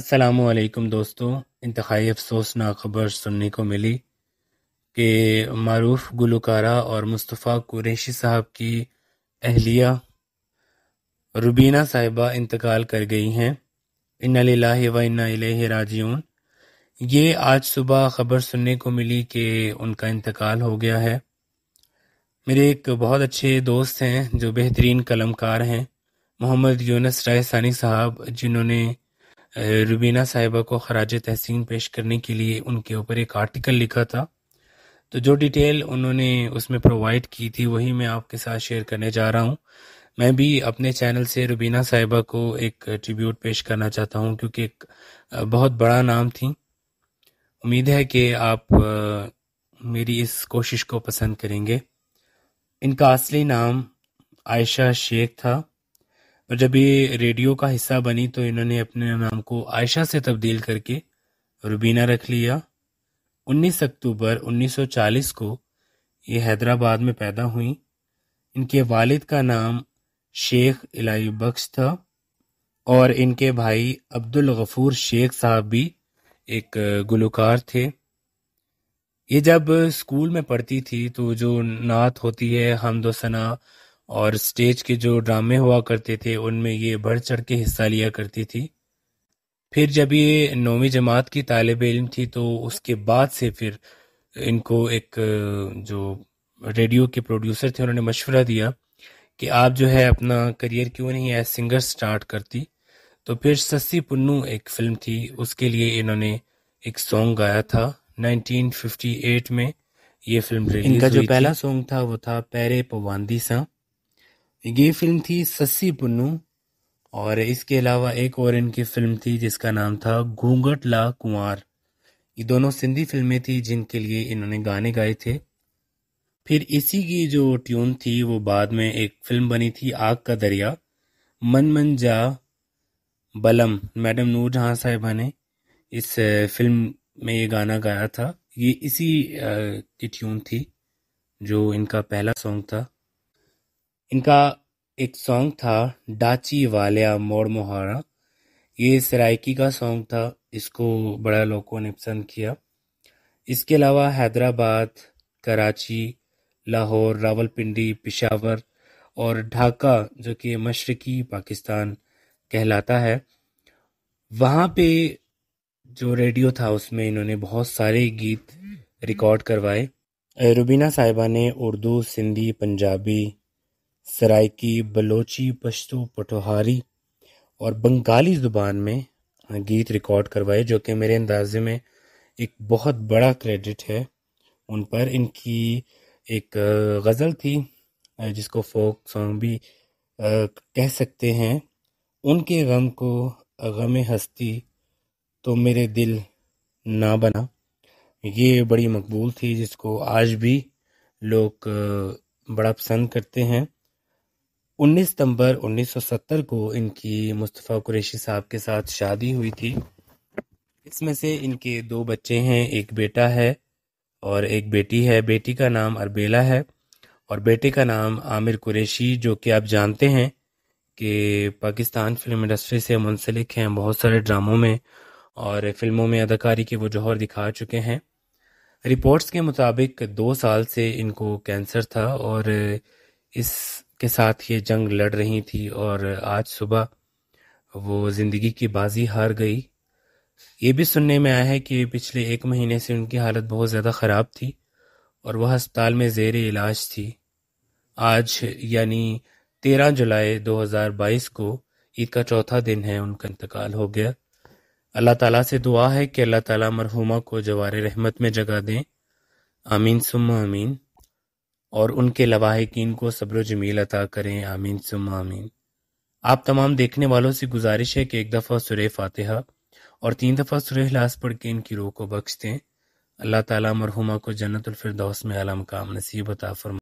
असलकम दोस्तों इंतहाई अफसोसनाक खबर सुनने को मिली कि मरूफ गुलकारा और मुस्तफ़ा कुरैशी साहब की अहलिया रुबीना साहिबा इंतकाल कर गई हैं इन्ना लाही व इन्ना ये आज सुबह ख़बर सुनने को मिली कि उनका इंतकाल हो गया है मेरे एक बहुत अच्छे दोस्त हैं जो बेहतरीन कलमकार हैं मोहम्मद यूनस राय सानी साहब जिन्होंने रुबीना साहिबा को खराज तहसीन पेश करने के लिए उनके ऊपर एक आर्टिकल लिखा था तो जो डिटेल उन्होंने उसमें प्रोवाइड की थी वही मैं आपके साथ शेयर करने जा रहा हूँ मैं भी अपने चैनल से रुबीना साहिबा को एक ट्रिब्यूट पेश करना चाहता हूँ क्योंकि एक बहुत बड़ा नाम थी उम्मीद है कि आप मेरी इस कोशिश को पसंद करेंगे इनका असली नाम आयशा शेख था पर जब ये रेडियो का हिस्सा बनी तो इन्होंने अपने नाम को आयशा से तब्दील करके रुबीना रख लिया 19 अक्टूबर 1940 को ये हैदराबाद में पैदा हुई इनके वालिद का नाम शेख इलाई बख्श था और इनके भाई अब्दुल गफूर शेख साहब भी एक गुलकार थे ये जब स्कूल में पढ़ती थी तो जो नात होती है हमदोसना और स्टेज के जो ड्रामे हुआ करते थे उनमें ये बढ़ चढ़ के हिस्सा लिया करती थी फिर जब ये नौवीं जमात की तालब इम थी तो उसके बाद से फिर इनको एक जो रेडियो के प्रोड्यूसर थे उन्होंने मशवरा दिया कि आप जो है अपना करियर क्यों नहीं एज सिंगर स्टार्ट करती तो फिर सस्सी पुन्नू एक फिल्म थी उसके लिए इन्होंने एक सॉन्ग गाया था 1958 में ये फिल्म रिलीज इनका जो पहला सॉन्ग था वो था पैरे पवानदी सा ये फिल्म थी सस्सी पुन्नू और इसके अलावा एक और इनकी फिल्म थी जिसका नाम था घूंघट ला कुंवर ये दोनों सिंधी फिल्में थी जिनके लिए इन्होंने गाने गाए थे फिर इसी की जो ट्यून थी वो बाद में एक फिल्म बनी थी आग का दरिया मन मन जा बलम मैडम नूर जहां साहिबा ने इस फिल्म में ये गाना गाया था ये इसी की ट्यून थी जो इनका पहला सॉन्ग था इनका एक सॉन्ग था डाची वालिया मोड़ मोहारा ये सराइकी का सॉन्ग था इसको बड़ा लोगों ने पसंद किया इसके अलावा हैदराबाद कराची लाहौर रावलपिंडी पिशावर और ढाका जो कि मशरकी पाकिस्तान कहलाता है वहाँ पे जो रेडियो था उसमें इन्होंने बहुत सारे गीत रिकॉर्ड करवाए रुबीना साहिबा ने उर्दू सिंधी पंजाबी सराइकी बलोची पश्तो पटोहारी और बंगाली ज़ुबान में हाँ, गीत रिकॉर्ड करवाए जो कि मेरे अंदाज़े में एक बहुत बड़ा क्रेडिट है उन पर इनकी एक गज़ल थी जिसको फोक सॉन्ग भी कह सकते हैं उनके गम को गम हस्ती तो मेरे दिल ना बना ये बड़ी मकबूल थी जिसको आज भी लोग बड़ा पसंद करते हैं 19 सितंबर 1970 को इनकी मुस्तफ़ा कुरैशी साहब के साथ शादी हुई थी इसमें से इनके दो बच्चे हैं एक बेटा है और एक बेटी है बेटी का नाम अरबेला है और बेटे का नाम आमिर कुरैशी जो कि आप जानते हैं कि पाकिस्तान फिल्म इंडस्ट्री से मुंसलिक हैं बहुत सारे ड्रामों में और फिल्मों में अदाकारी के वो जौहर दिखा चुके हैं रिपोर्ट्स के मुताबिक दो साल से इनको कैंसर था और इस के साथ ये जंग लड़ रही थी और आज सुबह वो ज़िंदगी की बाजी हार गई ये भी सुनने में आया है कि पिछले एक महीने से उनकी हालत बहुत ज़्यादा ख़राब थी और वह अस्पताल में जेर इलाज थी आज यानी तेरह जुलाई 2022 को ईद का चौथा दिन है उनका इंतकाल हो गया अल्लाह ताला से दुआ है कि अल्लाह ताला मरहुमा को जवार रहमत में जगह दें आमीन सुम आमीन और उनके लवाहकीन को सब्र जमील अता करें आमीन सुम आमीन आप तमाम देखने वालों से गुजारिश है कि एक दफ़ा सुरह फातिहा और तीन दफ़ा सुरह लास पढ़ के इनकी रोह को बख्श दें अल्लाह ताला मरहुमा को जन्नतफरदौस में आलम काम नसीब अता फरमा